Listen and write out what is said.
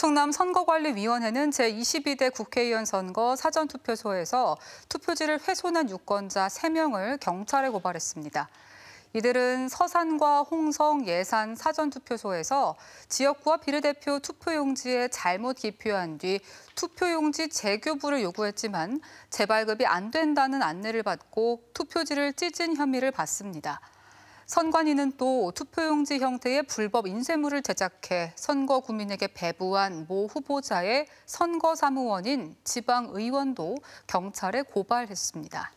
충남 선거관리위원회는 제22대 국회의원 선거 사전투표소에서 투표지를 훼손한 유권자 3명을 경찰에 고발했습니다. 이들은 서산과 홍성, 예산 사전투표소에서 지역구와 비례대표 투표용지에 잘못 기표한 뒤 투표용지 재교부를 요구했지만 재발급이 안 된다는 안내를 받고 투표지를 찢은 혐의를 받습니다. 선관위는 또 투표용지 형태의 불법 인쇄물을 제작해 선거 구민에게 배부한 모 후보자의 선거 사무원인 지방의원도 경찰에 고발했습니다.